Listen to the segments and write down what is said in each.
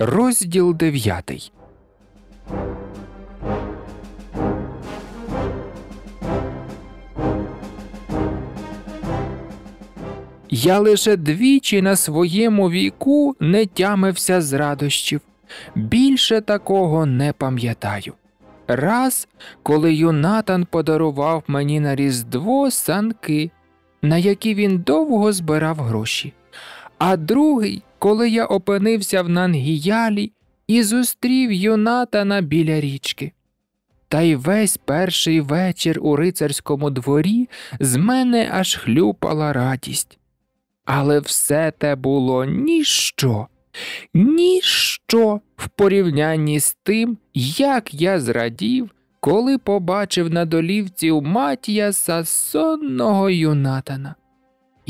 Розділ дев'ятий. Я лише двічі на своєму віку не тямився з радощів. Більше такого не пам'ятаю. Раз, коли юнатан подарував мені на Різдво санки, на які він довго збирав гроші, а другий коли я опинився в Нангіялі і зустрів юнатана біля річки. Та й весь перший вечір у рицарському дворі з мене аж хлюпала радість. Але все те було ніщо, ніщо в порівнянні з тим, як я зрадів, коли побачив на долівці у матія сасонного юнатана.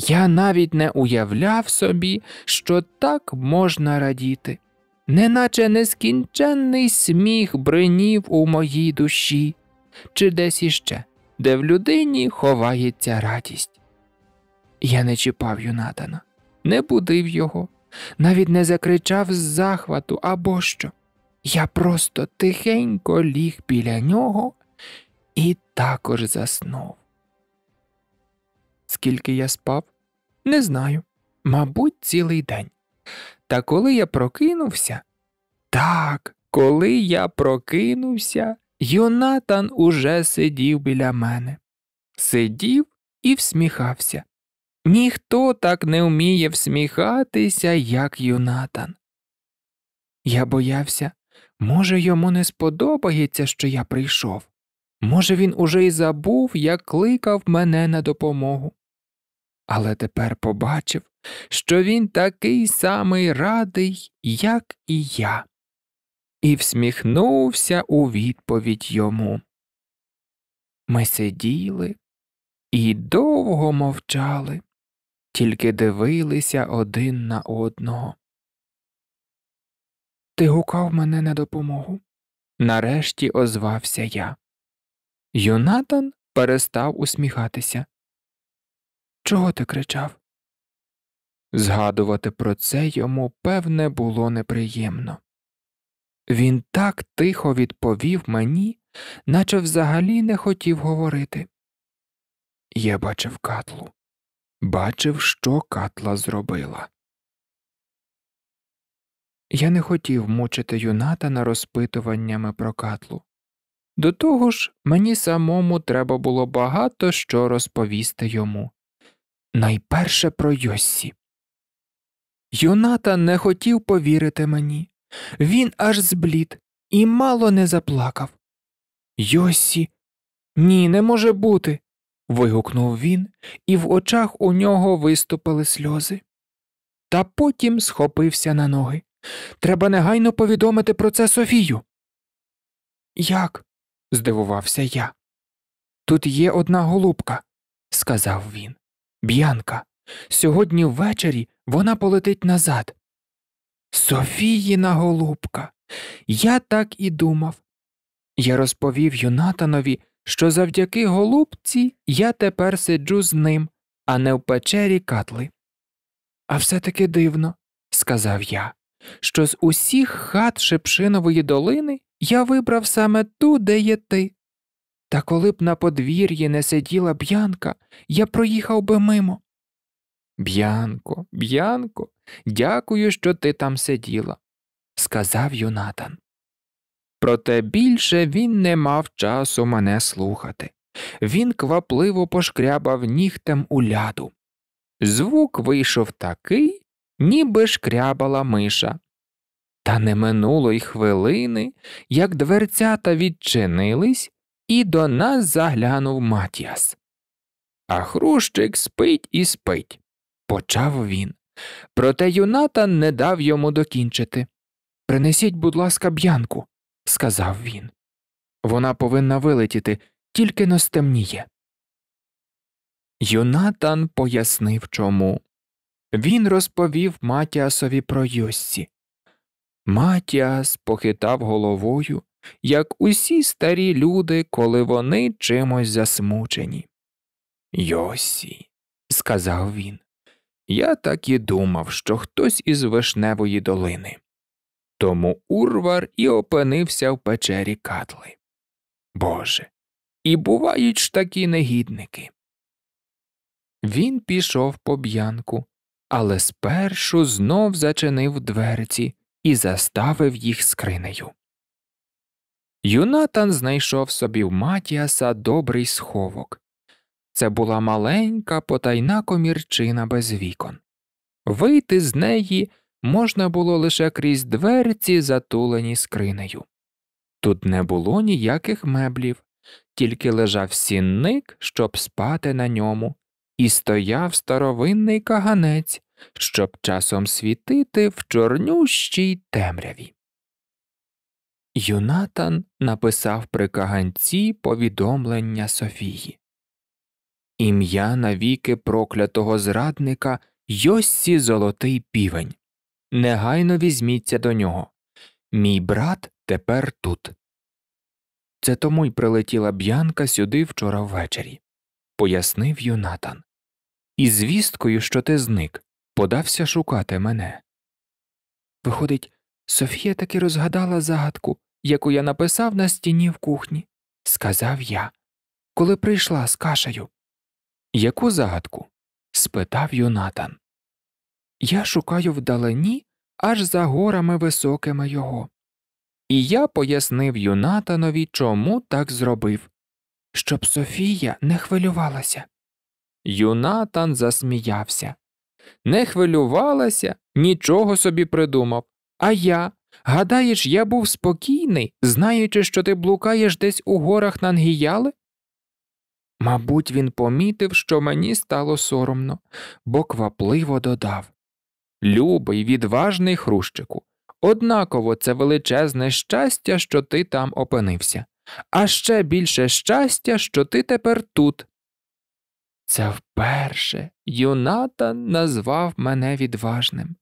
Я навіть не уявляв собі, що так можна радіти, неначе нескінченний сміх бринів у моїй душі, чи десь іще, де в людині ховається радість. Я не чіпав юнатана, не будив його, навіть не закричав з захвату або що. Я просто тихенько ліг біля нього і також заснув. Скільки я спав? Не знаю. Мабуть, цілий день. Та коли я прокинувся. Так, коли я прокинувся, Йонатан уже сидів біля мене. Сидів і всміхався. Ніхто так не вміє всміхатися, як юнатан. Я боявся, може, йому не сподобається, що я прийшов. Може, він уже й забув, як кликав мене на допомогу але тепер побачив, що він такий самий радий, як і я, і всміхнувся у відповідь йому. Ми сиділи і довго мовчали, тільки дивилися один на одного. Ти гукав мене на допомогу. Нарешті озвався я. Юнатан перестав усміхатися. Чого ти кричав? Згадувати про це йому певне було неприємно. Він так тихо відповів мені, наче взагалі не хотів говорити. Я бачив катлу, бачив, що катла зробила. Я не хотів мучити юнатана розпитуваннями про катлу. До того ж, мені самому треба було багато що розповісти йому найперше про Йоссі. Юната не хотів повірити мені. Він аж зблід і мало не заплакав. Йоссі, ні, не може бути. вигукнув він, і в очах у нього виступили сльози. Та потім схопився на ноги. Треба негайно повідомити про це Софію. Як? здивувався я. Тут є одна голубка, сказав він. Б'янка. Сьогодні ввечері вона полетить назад. Софіїна голубка. Я так і думав. Я розповів Юнатанові, що завдяки голубці я тепер сиджу з ним, а не в печері катли. А все таки дивно, сказав я, що з усіх хат Шепшинової долини я вибрав саме ту, де є ти. Та коли б на подвір'ї не сиділа б'янка, я проїхав би мимо. Б'янко, б'янко, дякую, що ти там сиділа, сказав юнатан. Проте більше він не мав часу мене слухати. Він квапливо пошкрябав нігтем у ляду. Звук вийшов такий, ніби шкрябала миша. Та не минуло й хвилини, як дверцята відчинились, і до нас заглянув Матіас. А хрущик спить і спить, почав він. Проте юнатан не дав йому докінчити. Принесіть, будь ласка, б'янку, сказав він. Вона повинна вилетіти, тільки но стемніє. Юнатан пояснив чому. Він розповів Матіасові про Йосці. Матіас похитав головою як усі старі люди, коли вони чимось засмучені. Йосі, сказав він, я так і думав, що хтось із Вишневої долини. Тому урвар і опинився в печері катли. Боже, і бувають ж такі негідники. Він пішов по б'янку, але спершу знов зачинив дверці і заставив їх скринею. Юнатан знайшов собі в Матіаса добрий сховок. Це була маленька потайна комірчина без вікон. Вийти з неї можна було лише крізь дверці, затулені скринею. Тут не було ніяких меблів, тільки лежав сінник, щоб спати на ньому, і стояв старовинний каганець, щоб часом світити в чорнющій темряві. Юнатан написав при каганці повідомлення Софії. Ім'я навіки проклятого зрадника Йоссі Золотий Півень. Негайно візьміться до нього. Мій брат тепер тут. Це тому й прилетіла б'янка сюди вчора ввечері, пояснив Юнатан. І звісткою, що ти зник, подався шукати мене. Виходить, Софія таки розгадала загадку, яку я написав на стіні в кухні, сказав я, коли прийшла з кашею. Яку загадку? спитав юнатан. Я шукаю вдалині аж за горами високими його. І я пояснив Юнатанові, чому так зробив, щоб Софія не хвилювалася. Юнатан засміявся. Не хвилювалася, нічого собі придумав. А я. Гадаєш, я був спокійний, знаючи, що ти блукаєш десь у горах Нангіяли? Мабуть, він помітив, що мені стало соромно, бо квапливо додав Любий, відважний хрущику, однаково це величезне щастя, що ти там опинився, а ще більше щастя, що ти тепер тут. Це вперше Юнатан назвав мене відважним.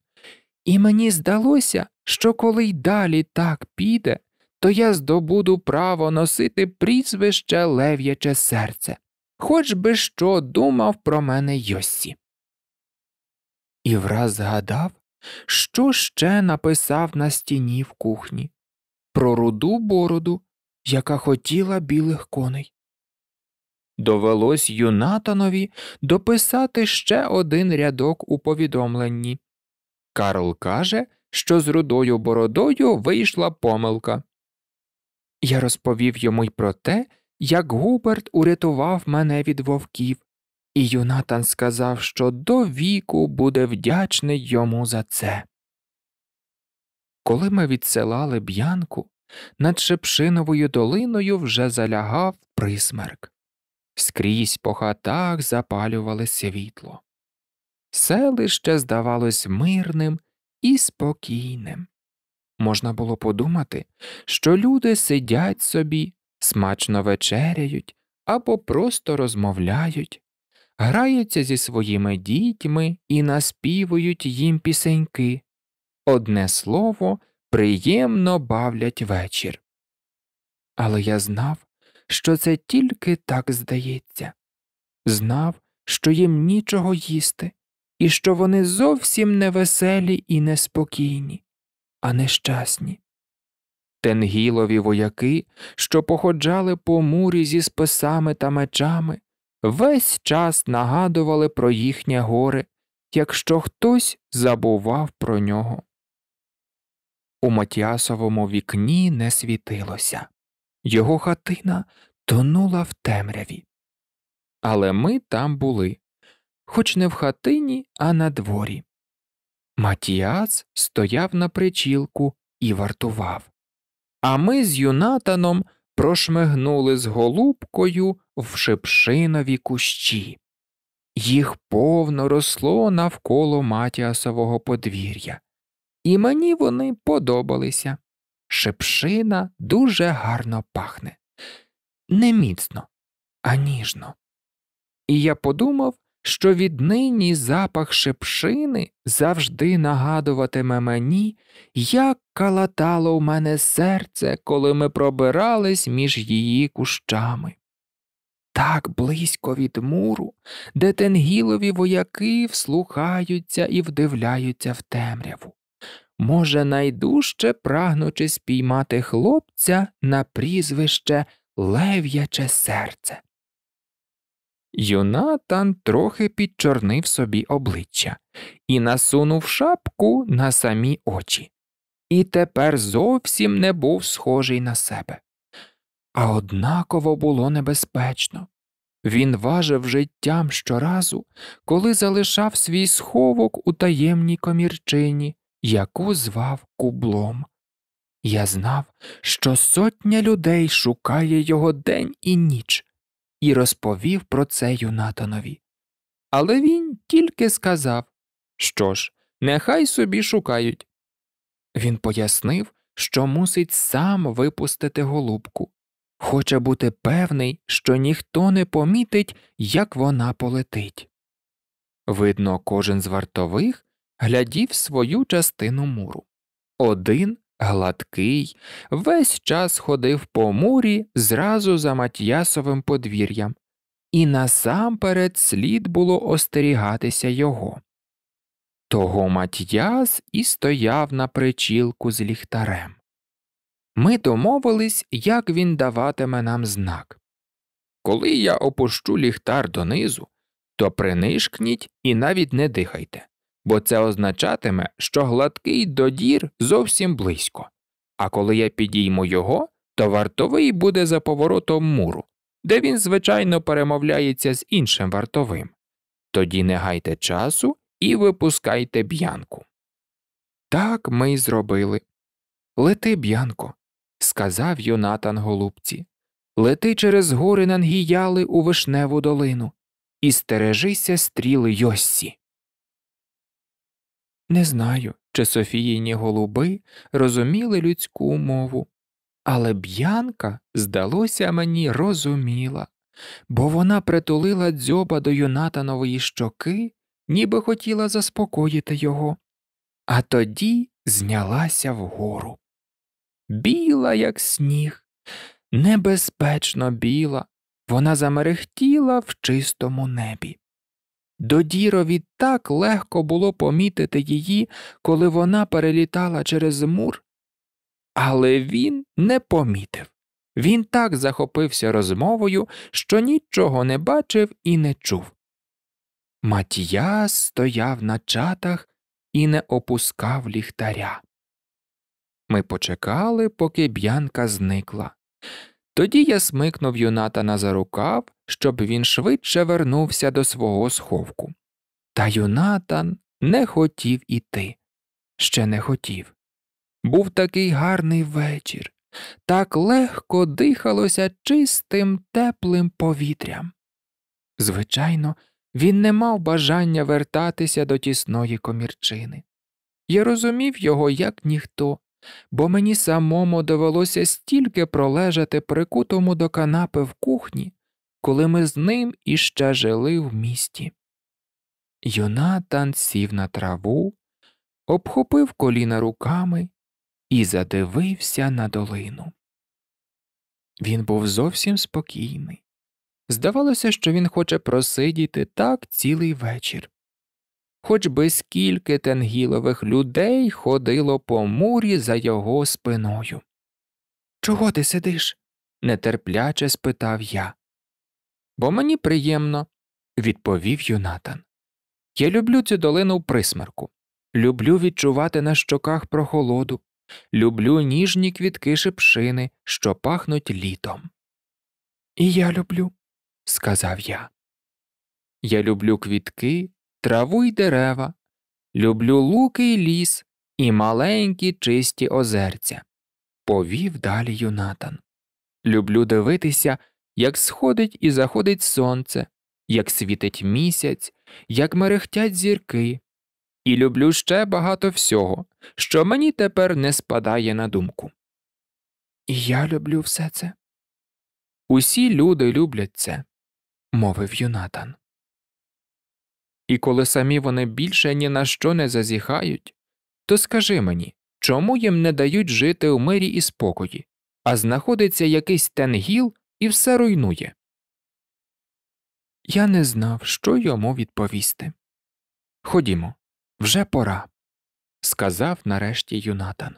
І мені здалося, що коли й далі так піде, то я здобуду право носити прізвище лев'яче серце, хоч би що думав про мене Йосі. І враз згадав, що ще написав на стіні в кухні про руду бороду, яка хотіла білих коней. Довелось Юнатанові дописати ще один рядок у повідомленні. Карл каже, що з рудою бородою вийшла помилка. Я розповів йому й про те, як Губерт урятував мене від вовків, і Юнатан сказав, що до віку буде вдячний йому за це. Коли ми відсилали б'янку, над Шепшиновою долиною вже залягав присмерк. Скрізь по хатах запалювали світло. Селище здавалось мирним і спокійним. Можна було подумати, що люди сидять собі, смачно вечеряють або просто розмовляють, граються зі своїми дітьми і наспівують їм пісеньки. Одне слово, приємно бавлять вечір. Але я знав, що це тільки так здається, знав, що їм нічого їсти і що вони зовсім невеселі веселі і неспокійні, а нещасні. Тенгілові вояки, що походжали по мурі зі списами та мечами, весь час нагадували про їхнє горе, якщо хтось забував про нього. У Матіасовому вікні не світилося, його хатина тонула в темряві. Але ми там були хоч не в хатині, а на дворі. Матіас стояв на причілку і вартував. А ми з юнатаном прошмигнули з голубкою в шипшинові кущі. Їх повно росло навколо матіасового подвір'я, і мені вони подобалися. Шипшина дуже гарно пахне, не міцно, а ніжно. І я подумав, що віднині запах шепшини завжди нагадуватиме мені, як калатало в мене серце, коли ми пробирались між її кущами. Так близько від муру, де тенгілові вояки вслухаються і вдивляються в темряву. Може, найдужче прагнучи спіймати хлопця на прізвище лев'яче серце. Юнатан трохи підчорнив собі обличчя і насунув шапку на самі очі. І тепер зовсім не був схожий на себе. А однаково було небезпечно. Він важив життям щоразу, коли залишав свій сховок у таємній комірчині, яку звав кублом. Я знав, що сотня людей шукає його день і ніч, і розповів про це юнатонові. Але він тільки сказав що ж, нехай собі шукають. Він пояснив, що мусить сам випустити голубку, хоче бути певний, що ніхто не помітить, як вона полетить. Видно, кожен з вартових глядів свою частину муру. Один Гладкий весь час ходив по мурі зразу за Мат'ясовим подвір'ям, і насамперед слід було остерігатися його. Того Мат'яс і стояв на причілку з ліхтарем. Ми домовились, як він даватиме нам знак. Коли я опущу ліхтар донизу, то принишкніть і навіть не дихайте бо це означатиме, що гладкий додір зовсім близько, а коли я підійму його, то вартовий буде за поворотом муру, де він, звичайно, перемовляється з іншим вартовим. Тоді не гайте часу і випускайте б'янку. Так ми й зробили. Лети, б'янко, сказав Йонатан голубці, лети через гори нангіяли у вишневу долину і стережися стріли Йоссі. Не знаю, чи Софіїні голуби розуміли людську мову, але б'янка, здалося мені, розуміла, бо вона притулила дзьоба до юнатанової щоки, ніби хотіла заспокоїти його, а тоді знялася вгору. Біла, як сніг, небезпечно біла, вона замерехтіла в чистому небі. Додірові так легко було помітити її, коли вона перелітала через мур, але він не помітив. Він так захопився розмовою, що нічого не бачив і не чув. Матіяс стояв на чатах і не опускав ліхтаря. Ми почекали, поки б'янка зникла. Тоді я смикнув юнатана за рукав, щоб він швидше вернувся до свого сховку. Та юнатан не хотів іти, ще не хотів. Був такий гарний вечір, так легко дихалося чистим, теплим повітрям. Звичайно, він не мав бажання вертатися до тісної комірчини. Я розумів його, як ніхто, бо мені самому довелося стільки пролежати прикутому до канапи в кухні, коли ми з ним іще жили в місті. Юнатан сів на траву, обхопив коліна руками і задивився на долину. Він був зовсім спокійний. Здавалося, що він хоче просидіти так цілий вечір хоч би скільки тенгілових людей ходило по мурі за його спиною. Чого ти сидиш? нетерпляче спитав я. Бо мені приємно, відповів Юнатан. Я люблю цю долину в присмерку, люблю відчувати на щоках прохолоду, люблю ніжні квітки шипшини, що пахнуть літом. І я люблю, сказав я. Я люблю квітки, траву й дерева. Люблю луки й ліс і маленькі чисті озерця. Повів далі юнатан. Люблю дивитися, як сходить і заходить сонце, як світить місяць, як мерехтять зірки. І люблю ще багато всього, що мені тепер не спадає на думку. І я люблю все це. Усі люди люблять це, мовив юнатан. І коли самі вони більше ні на що не зазіхають, то скажи мені, чому їм не дають жити у мирі і спокої, а знаходиться якийсь тенгіл і все руйнує? Я не знав, що йому відповісти. Ходімо, вже пора, сказав нарешті Юнатан.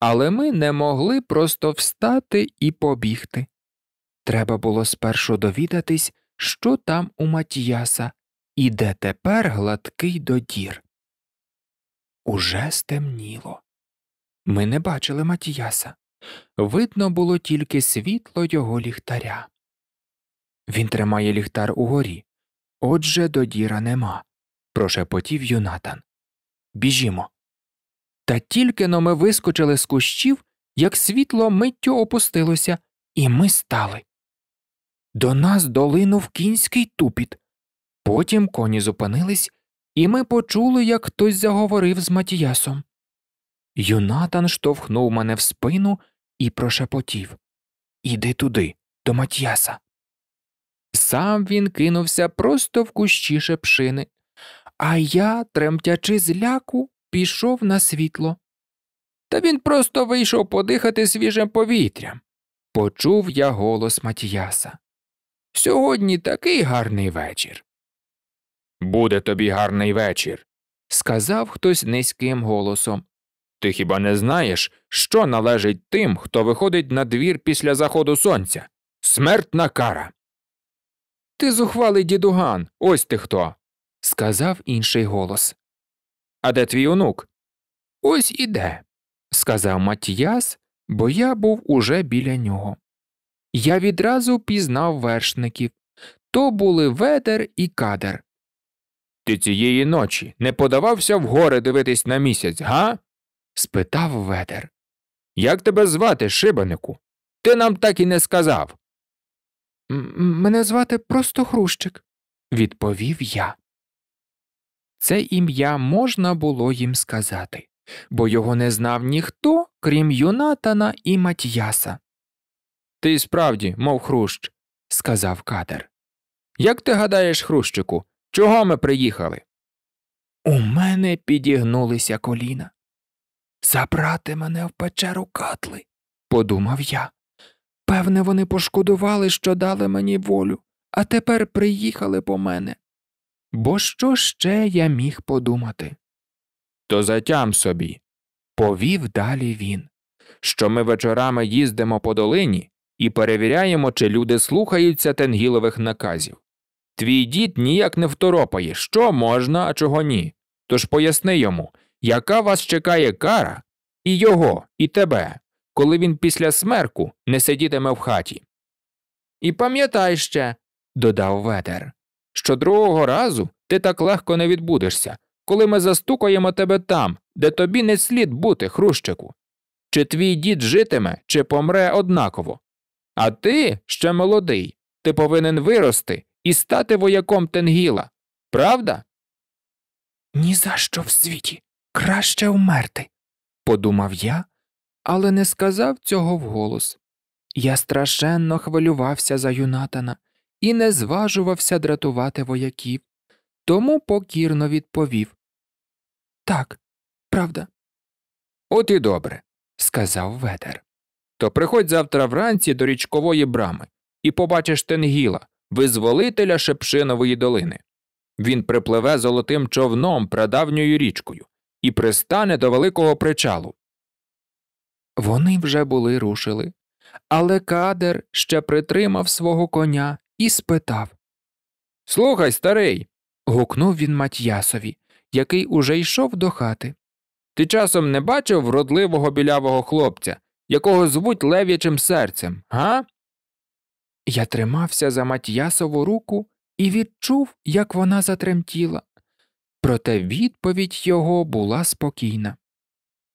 Але ми не могли просто встати і побігти. Треба було спершу довідатись, що там у Матіяса, і де тепер гладкий додір. Уже стемніло. Ми не бачили Матіяса. Видно було тільки світло його ліхтаря. Він тримає ліхтар угорі. Отже, до діра нема, прошепотів Юнатан. Біжімо. Та тільки но ми вискочили з кущів, як світло миттю опустилося, і ми стали. До нас долинув кінський тупіт. Потім коні зупинились, і ми почули, як хтось заговорив з Матіясом. Юнатан штовхнув мене в спину і прошепотів Іди туди, до Матіяса. Сам він кинувся просто в кущі шепшини, а я, тремтячи з ляку, пішов на світло. Та він просто вийшов подихати свіжим повітрям. Почув я голос Матіяса. Сьогодні такий гарний вечір. Буде тобі гарний вечір, сказав хтось низьким голосом. Ти хіба не знаєш, що належить тим, хто виходить на двір після заходу сонця? Смертна кара. Ти зухвалий дідуган, ось ти хто, сказав інший голос. А де твій онук? Ось іде, сказав Матіяс, бо я був уже біля нього. Я відразу пізнав вершників то були ведер і кадер. Ти цієї ночі не подавався в гори дивитись на місяць, га? спитав ведер. Як тебе звати, шибанику? Ти нам так і не сказав. Мене звати просто Хрущик, відповів я. Це ім'я можна було їм сказати, бо його не знав ніхто, крім Юнатана і Матьяса. Ти справді, мов хрущ, сказав катер. Як ти гадаєш, Хрущику, Чого ми приїхали? У мене підігнулися коліна. Забрати мене в печеру катли, подумав я. Певне, вони пошкодували, що дали мені волю, а тепер приїхали по мене. Бо що ще я міг подумати? То затям собі, повів далі він, що ми вечорами їздимо по долині і перевіряємо, чи люди слухаються тенгілових наказів. Твій дід ніяк не второпає, що можна, а чого ні. Тож поясни йому, яка вас чекає кара, і його, і тебе, коли він після смерку не сидітиме в хаті. І пам'ятай ще, додав ветер, що другого разу ти так легко не відбудешся, коли ми застукаємо тебе там, де тобі не слід бути, хрущику. Чи твій дід житиме, чи помре однаково. А ти ще молодий, ти повинен вирости і стати вояком Тенгіла, правда? «Ні за що в світі краще вмерти, подумав я, але не сказав цього вголос. Я страшенно хвилювався за юнатана і не зважувався дратувати вояків, тому покірно відповів Так, правда. От і добре, сказав ведер. То приходь завтра вранці до річкової брами і побачиш тенгіла, визволителя Шепшинової долини. Він припливе золотим човном прадавньою річкою і пристане до великого причалу. Вони вже були рушили. Але кадер ще притримав свого коня і спитав Слухай, старий. гукнув він Матьясові, який уже йшов до хати. Ти часом не бачив вродливого білявого хлопця, якого звуть лев'ячим серцем, га? Я тримався за Матьясову руку і відчув, як вона затремтіла. Проте відповідь його була спокійна.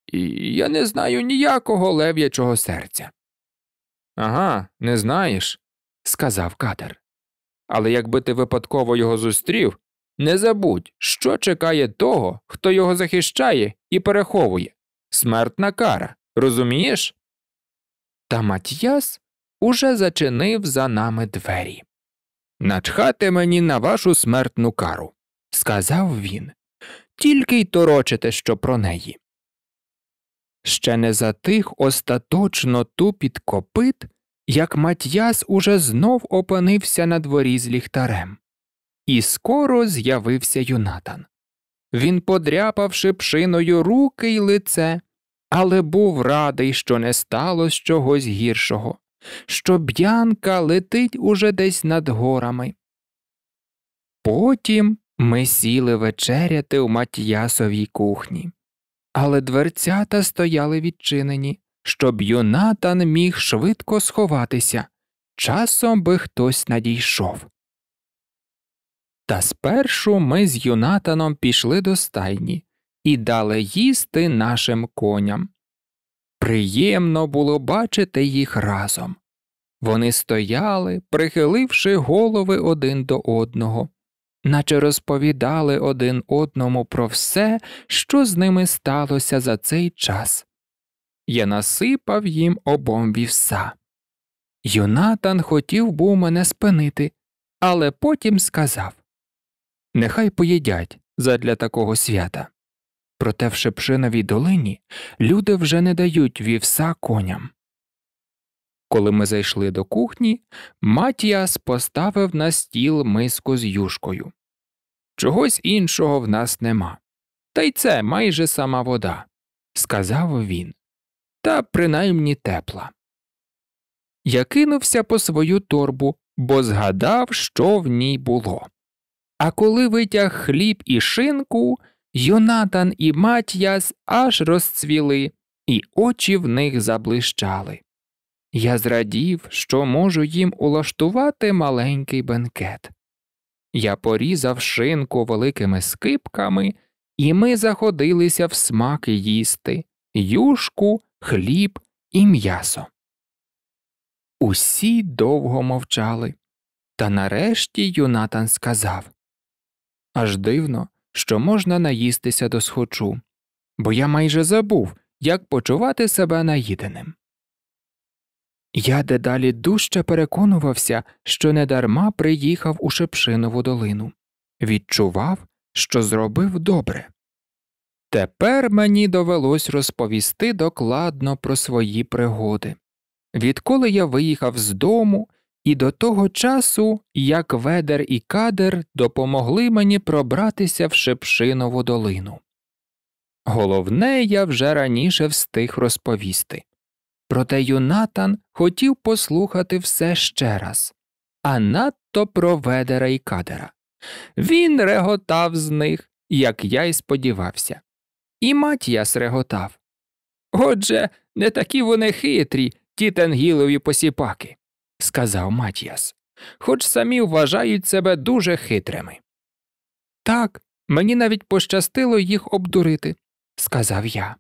І я не знаю ніякого лев'ячого серця. Ага, не знаєш, сказав катер. Але якби ти випадково його зустрів, не забудь, що чекає того, хто його захищає і переховує смертна кара, розумієш? Та Матьяс уже зачинив за нами двері. Начхати мені на вашу смертну кару, сказав він, тільки й торочите, що про неї. Ще не затих остаточно тупіт копит, як Матьяс уже знов опинився на дворі з ліхтарем. І скоро з'явився юнатан. Він, подряпавши пшиною руки й лице, але був радий, що не сталося чогось гіршого що б'янка летить уже десь над горами. Потім ми сіли вечеряти у Матіясовій кухні, але дверцята стояли відчинені, щоб юнатан міг швидко сховатися. Часом би хтось надійшов. Та спершу ми з юнатаном пішли до стайні і дали їсти нашим коням. Приємно було бачити їх разом. Вони стояли, прихиливши голови один до одного, наче розповідали один одному про все, що з ними сталося за цей час. Я насипав їм обом вівса. Юнатан хотів був мене спинити, але потім сказав Нехай поїдять задля такого свята. Проте в Шепшиновій долині люди вже не дають вівса коням. Коли ми зайшли до кухні, Матіас поставив на стіл миску з юшкою. Чогось іншого в нас нема. Та й це майже сама вода, сказав він, та принаймні тепла. Я кинувся по свою торбу, бо згадав, що в ній було. А коли витяг хліб і шинку, Юнатан і Матіас аж розцвіли, і очі в них заблищали. Я зрадів, що можу їм улаштувати маленький бенкет. Я порізав шинку великими скипками, і ми заходилися в смаки їсти юшку, хліб і м'ясо. Усі довго мовчали, та нарешті Юнатан сказав Аж дивно, що можна наїстися до схочу, бо я майже забув, як почувати себе наїденим. Я дедалі дужче переконувався, що недарма приїхав у Шепшинову долину, відчував, що зробив добре. Тепер мені довелось розповісти докладно про свої пригоди. Відколи я виїхав з дому і до того часу, як ведер і кадер допомогли мені пробратися в Шепшинову долину. Головне, я вже раніше встиг розповісти. Проте Юнатан хотів послухати все ще раз, а надто про ведера і кадера. Він реготав з них, як я й сподівався. І Матіас реготав. Отже, не такі вони хитрі, ті тенгілові посіпаки сказав Матіас, хоч самі вважають себе дуже хитрими. Так, мені навіть пощастило їх обдурити, сказав я.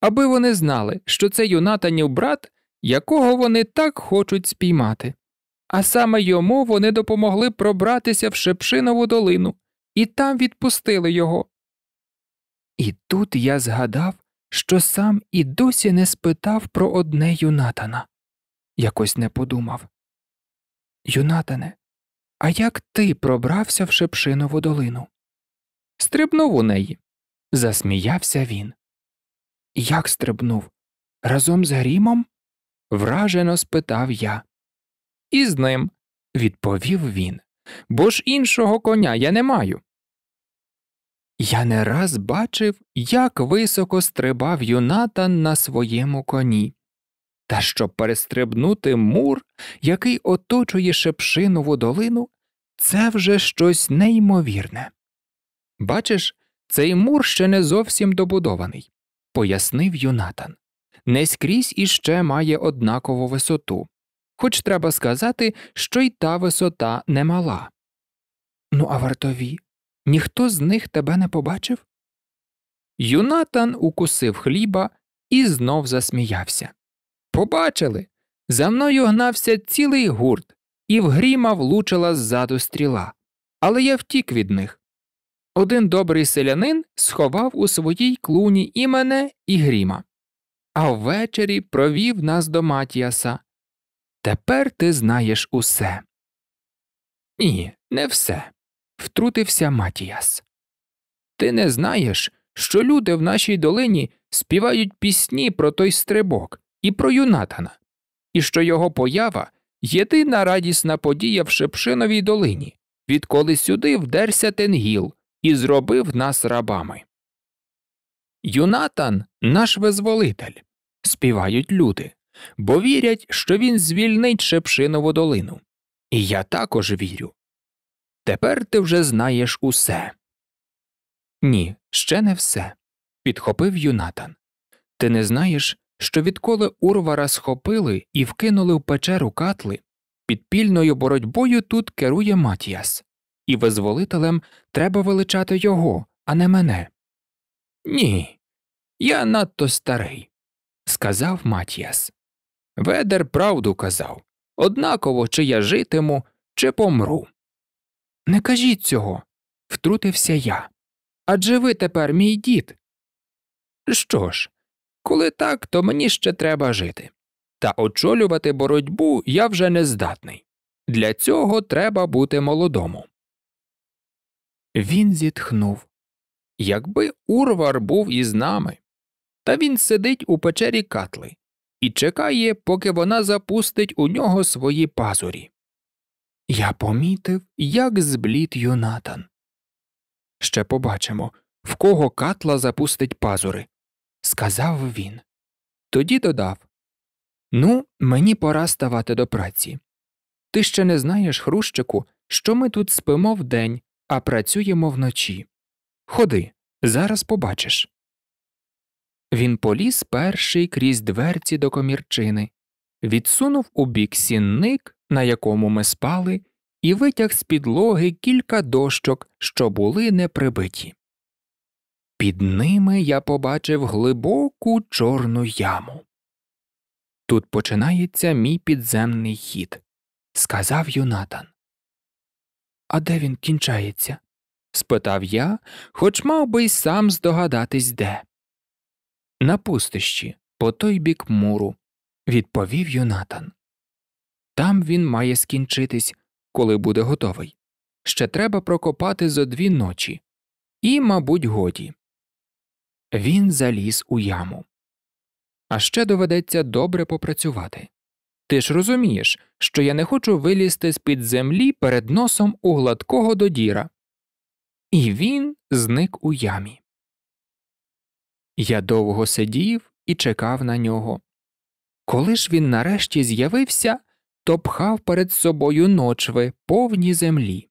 Аби вони знали, що це юнатанів брат, якого вони так хочуть спіймати. А саме йому вони допомогли пробратися в Шепшинову долину і там відпустили його. І тут я згадав, що сам і досі не спитав про одне юнатана якось не подумав. Юнатане, а як ти пробрався в Шепшинову долину? Стрибнув у неї. Засміявся він. Як стрибнув? Разом з Грімом? вражено спитав я. І з ним, відповів він, бо ж іншого коня я не маю. Я не раз бачив, як високо стрибав юнатан на своєму коні та щоб перестрибнути мур, який оточує шепшинову долину, це вже щось неймовірне. Бачиш, цей мур ще не зовсім добудований, пояснив Юнатан. Не скрізь іще має однакову висоту, хоч треба сказати, що й та висота немала. Ну, а вартові ніхто з них тебе не побачив? Юнатан укусив хліба і знов засміявся побачили. За мною гнався цілий гурт, і в гріма влучила ззаду стріла, але я втік від них. Один добрий селянин сховав у своїй клуні і мене, і гріма, а ввечері провів нас до Матіаса. Тепер ти знаєш усе. Ні, не все. втрутився Матіас. Ти не знаєш, що люди в нашій долині співають пісні про той стрибок, і про Юнатана, і що його поява єдина радісна подія в Шепшиновій долині, відколи сюди вдерся тенгіл і зробив нас рабами. Юнатан наш визволитель, співають люди, бо вірять, що він звільнить Шепшинову долину. І я також вірю. Тепер ти вже знаєш усе. Ні, ще не все, підхопив Юнатан. Ти не знаєш, що відколи урвара схопили і вкинули в печеру катли, підпільною боротьбою тут керує Матіас, і визволителем треба величати його, а не мене. Ні, я надто старий, сказав Матіас. Ведер правду казав однаково, чи я житиму, чи помру. Не кажіть цього, втрутився я. Адже ви тепер мій дід. Що ж, коли так, то мені ще треба жити. Та очолювати боротьбу я вже не здатний. Для цього треба бути молодому. Він зітхнув. Якби урвар був із нами. Та він сидить у печері катли і чекає, поки вона запустить у нього свої пазурі. Я помітив, як зблід Юнатан. Ще побачимо, в кого катла запустить пазури сказав він. Тоді додав Ну, мені пора ставати до праці. Ти ще не знаєш, Хрущику, що ми тут спимо вдень, а працюємо вночі. Ходи, зараз побачиш. Він поліз перший крізь дверці до комірчини, відсунув у бік сінник, на якому ми спали, і витяг з підлоги кілька дощок, що були неприбиті. Під ними я побачив глибоку чорну яму. Тут починається мій підземний хід, сказав Юнатан. А де він кінчається? спитав я, хоч мав би й сам здогадатись де. На пустищі, по той бік муру, відповів Юнатан. Там він має скінчитись, коли буде готовий. Ще треба прокопати зо дві ночі. І, мабуть, годі. Він заліз у яму. А ще доведеться добре попрацювати. Ти ж розумієш, що я не хочу вилізти з під землі перед носом у гладкого додіра. І він зник у ямі. Я довго сидів і чекав на нього. Коли ж він нарешті з'явився, то пхав перед собою ночви повні землі.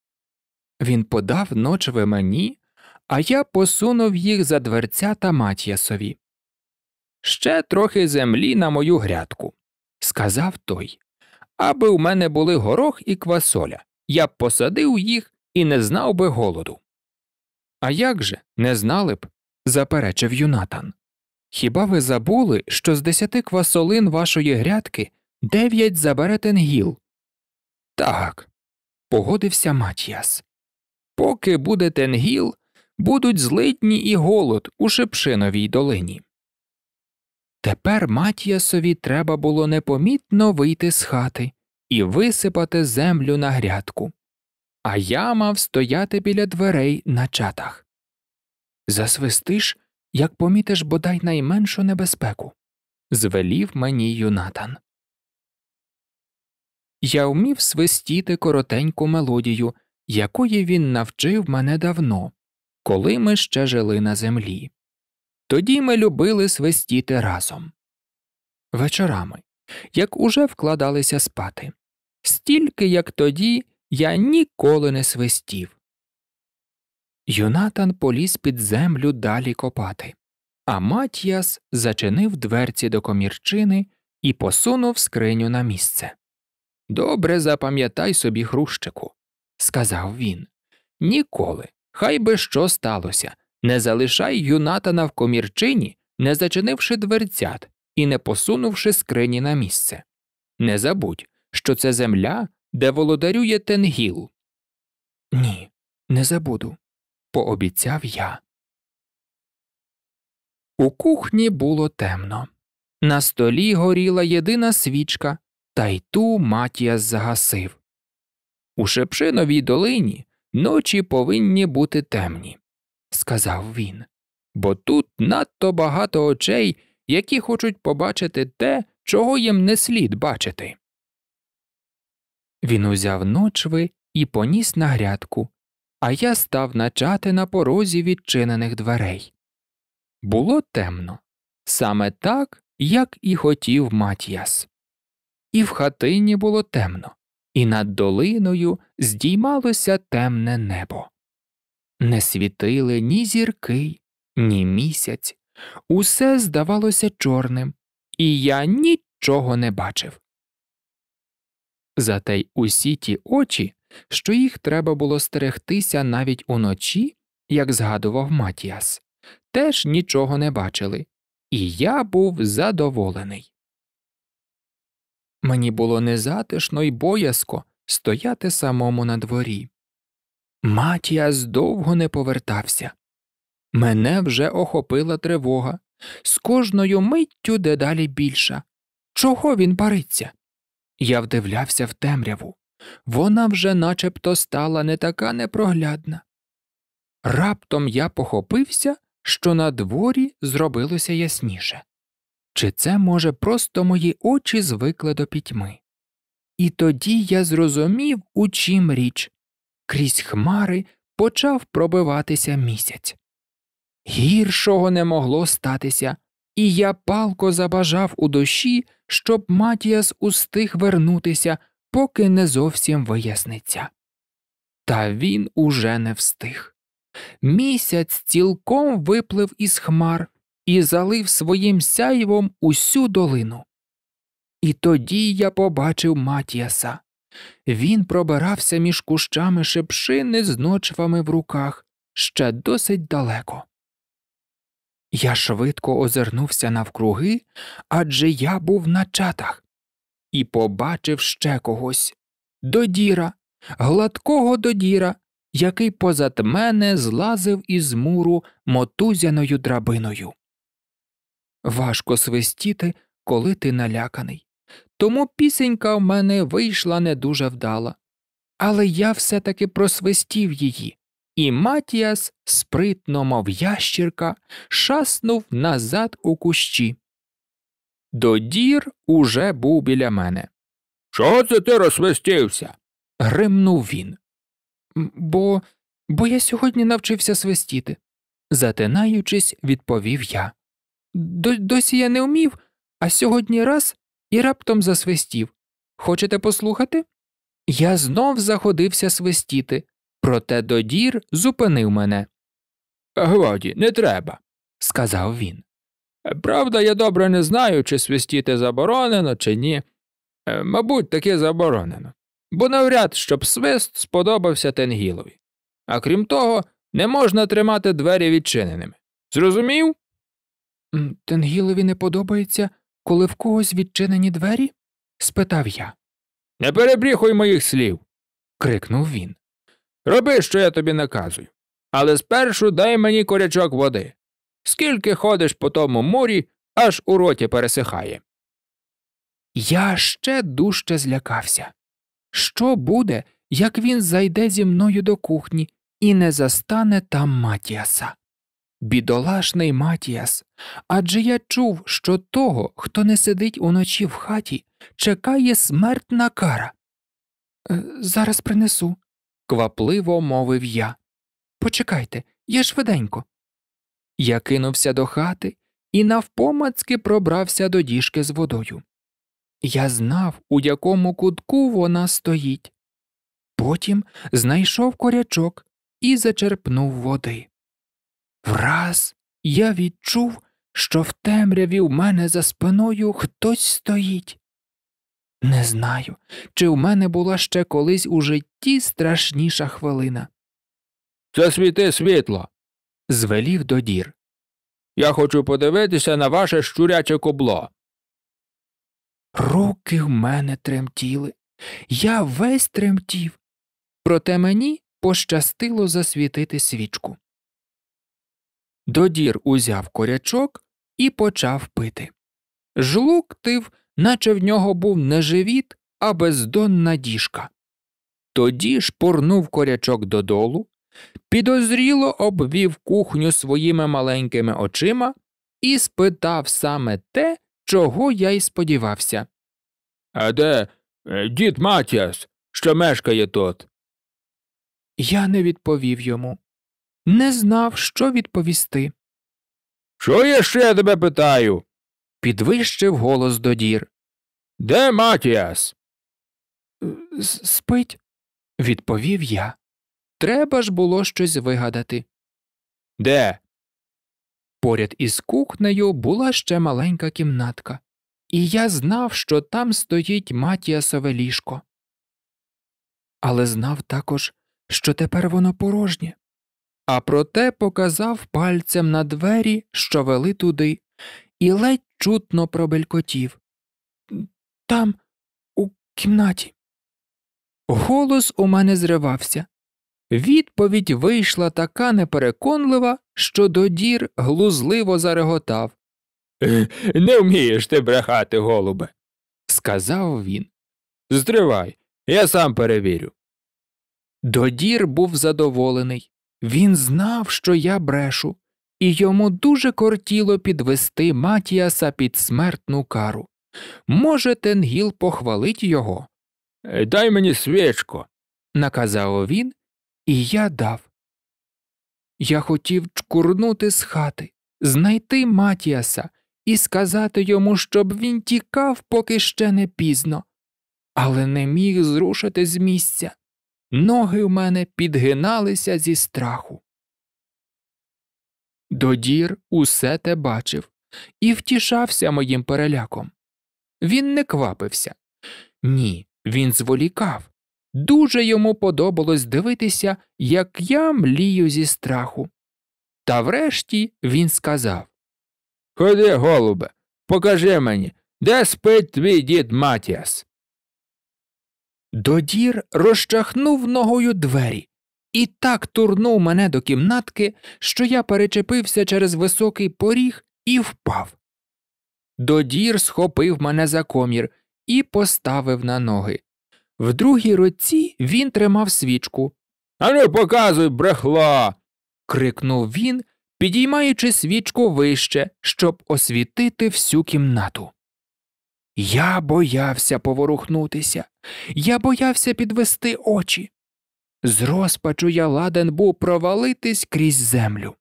Він подав ночви мені, а я посунув їх за дверцята Мат'ясові. Ще трохи землі на мою грядку, сказав той. Аби в мене були горох і квасоля, я б посадив їх і не знав би голоду. А як же не знали б? заперечив юнатан. Хіба ви забули, що з десяти квасолин вашої грядки дев'ять забере тенгіл? Так, погодився Матіас. Поки буде тенгіл, будуть злидні і голод у Шепшиновій долині. Тепер Матіасові треба було непомітно вийти з хати і висипати землю на грядку, а я мав стояти біля дверей на чатах. Засвистиш, як помітиш бодай найменшу небезпеку. звелів мені юнатан. Я вмів свистіти коротеньку мелодію, якої він навчив мене давно, коли ми ще жили на землі. Тоді ми любили свистіти разом. Вечорами, як уже вкладалися спати, стільки, як тоді, я ніколи не свистів. Юнатан поліз під землю далі копати, а Матіас зачинив дверці до комірчини і посунув скриню на місце. Добре запам'ятай собі, Хрущику, сказав він. Ніколи Хай би що сталося, не залишай юнатана в комірчині, не зачинивши дверцят і не посунувши скрині на місце. Не забудь, що це земля, де володарює тенгіл. Ні, не забуду, пообіцяв я. У кухні було темно. На столі горіла єдина свічка, та й ту матія загасив. У Шепшиновій долині Ночі повинні бути темні, сказав він, бо тут надто багато очей, які хочуть побачити те, чого їм не слід бачити. Він узяв ночви і поніс на грядку, а я став начати на порозі відчинених дверей. Було темно, саме так, як і хотів Матіас. І в хатині було темно і над долиною здіймалося темне небо. Не світили ні зірки, ні місяць, усе здавалося чорним, і я нічого не бачив. Зате й усі ті очі, що їх треба було стерегтися навіть уночі, як згадував Матіас, теж нічого не бачили, і я був задоволений. Мені було незатишно й боязко стояти самому на дворі. Матіас довго не повертався. Мене вже охопила тривога, з кожною миттю дедалі більша. Чого він париться? Я вдивлявся в темряву. Вона вже начебто стала не така непроглядна. Раптом я похопився, що на дворі зробилося ясніше чи це, може, просто мої очі звикли до пітьми. І тоді я зрозумів, у чим річ крізь хмари почав пробиватися місяць. Гіршого не могло статися, і я палко забажав у душі, щоб Матіас устиг вернутися, поки не зовсім виясниться. Та він уже не встиг. Місяць цілком виплив із хмар і залив своїм сяєвом усю долину. І тоді я побачив Матіаса. Він пробирався між кущами шепшини з ночвами в руках ще досить далеко. Я швидко озирнувся навкруги, адже я був на чатах і побачив ще когось додіра, гладкого додіра, який позад мене злазив із муру мотузяною драбиною. Важко свистіти, коли ти наляканий. Тому пісенька в мене вийшла не дуже вдала. Але я все таки просвистів її, і Матіас, спритно, мов ящірка, шаснув назад у кущі. Додір уже був біля мене. Що це ти розсвистівся? гримнув він. Бо бо я сьогодні навчився свистіти, затинаючись, відповів я. Досі я не вмів, а сьогодні раз і раптом засвистів. Хочете послухати? Я знов заходився свистіти, проте додір зупинив мене. Годі, не треба, сказав він. Правда, я добре не знаю, чи свистіти заборонено, чи ні. Е, мабуть, таки заборонено, бо навряд, щоб свист сподобався тенгілові. А крім того, не можна тримати двері відчиненими. Зрозумів? Тенгілові не подобається, коли в когось відчинені двері? спитав я. Не перебріхуй моїх слів. крикнув він. Роби, що я тобі наказую, але спершу дай мені корячок води. Скільки ходиш по тому мурі, аж у роті пересихає. Я ще дужче злякався. Що буде, як він зайде зі мною до кухні і не застане там Матіаса? Бідолашний Матіас, адже я чув, що того, хто не сидить уночі в хаті, чекає смертна кара. Е, зараз принесу, квапливо мовив я. Почекайте, я швиденько. Я кинувся до хати і навпомацки пробрався до діжки з водою. Я знав, у якому кутку вона стоїть. Потім знайшов корячок і зачерпнув води. Враз я відчув, що в темряві в мене за спиною хтось стоїть. Не знаю, чи в мене була ще колись у житті страшніша хвилина. Засвіти світло. звелів додір. Я хочу подивитися на ваше щуряче кобло. Руки в мене тремтіли. Я весь тремтів. Проте мені пощастило засвітити свічку. Додір узяв корячок і почав пити. Жлук тив, наче в нього був не живіт, а бездонна діжка. Тоді шпурнув корячок додолу, підозріло обвів кухню своїми маленькими очима і спитав саме те, чого я й сподівався. А де е, дід Матіас, що мешкає тут? Я не відповів йому не знав, що відповісти. Що я ще тебе питаю? підвищив голос додір. Де Матіас? Е, спить, відповів я. Треба ж було щось вигадати. Де? Поряд із кухнею була ще маленька кімнатка, і я знав, що там стоїть Матіасове ліжко. Але знав також, що тепер воно порожнє а проте показав пальцем на двері, що вели туди, і ледь чутно пробелькотів. Там, у кімнаті. Голос у мене зривався. Відповідь вийшла така непереконлива, що додір глузливо зареготав. «Е, не вмієш ти брехати, голубе, сказав він. Здривай, я сам перевірю. Додір був задоволений. Він знав, що я брешу, і йому дуже кортіло підвести Матіаса під смертну кару. Може, Тенгіл похвалить його. Е, дай мені свічку, наказав він, і я дав. Я хотів чкурнути з хати, знайти Матіаса і сказати йому, щоб він тікав, поки ще не пізно, але не міг зрушити з місця. Ноги в мене підгиналися зі страху. Додір усе те бачив і втішався моїм переляком. Він не квапився. Ні, він зволікав. Дуже йому подобалось дивитися, як я млію зі страху. Та врешті він сказав Ходи, голубе, покажи мені, де спить твій дід Матіас. Додір розчахнув ногою двері і так турнув мене до кімнатки, що я перечепився через високий поріг і впав. Додір схопив мене за комір і поставив на ноги. В другій руці він тримав свічку. Ану, показуй, брехла. крикнув він, підіймаючи свічку вище, щоб освітити всю кімнату. Я боявся поворухнутися, я боявся підвести очі. З розпачу я ладен був провалитись крізь землю.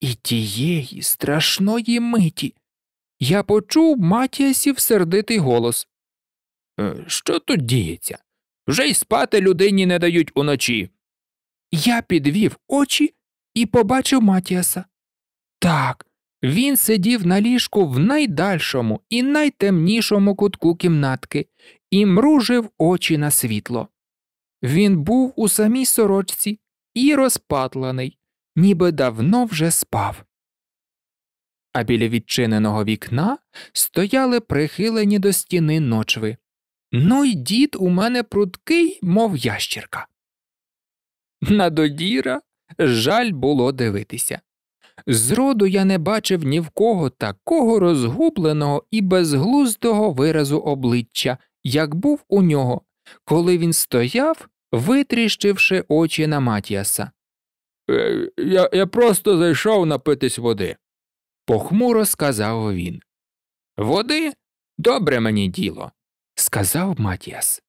І тієї страшної миті я почув матіасів сердитий голос. «Е, що тут діється? Вже й спати людині не дають уночі. Я підвів очі і побачив Матіаса. Так, він сидів на ліжку в найдальшому і найтемнішому кутку кімнатки і мружив очі на світло. Він був у самій сорочці і розпатлений, ніби давно вже спав. А біля відчиненого вікна стояли прихилені до стіни ночви. Ну й дід у мене прудкий, мов ящірка. На додіра жаль було дивитися. Зроду я не бачив ні в кого такого розгубленого і безглуздого виразу обличчя, як був у нього, коли він стояв, витріщивши очі на Матіаса. Е, я я просто зайшов напитись води, похмуро сказав він. Води добре мені діло, сказав Матіас.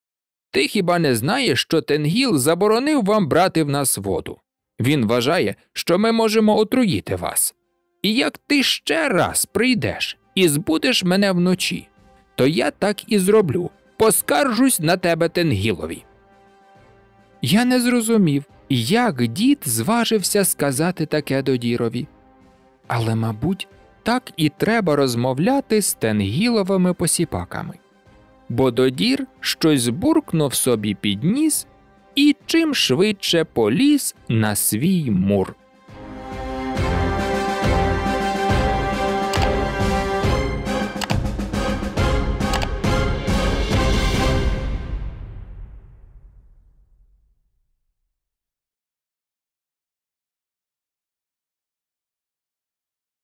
Ти хіба не знаєш, що Тенгіл заборонив вам брати в нас воду? Він вважає, що ми можемо отруїти вас. І як ти ще раз прийдеш і збудеш мене вночі, то я так і зроблю поскаржусь на тебе Тенгілові. Я не зрозумів, як дід зважився сказати таке до дірові. Але, мабуть, так і треба розмовляти з тенгіловими посіпаками. Бо додір щось буркнув собі під ніс і чим швидше поліз на свій мур.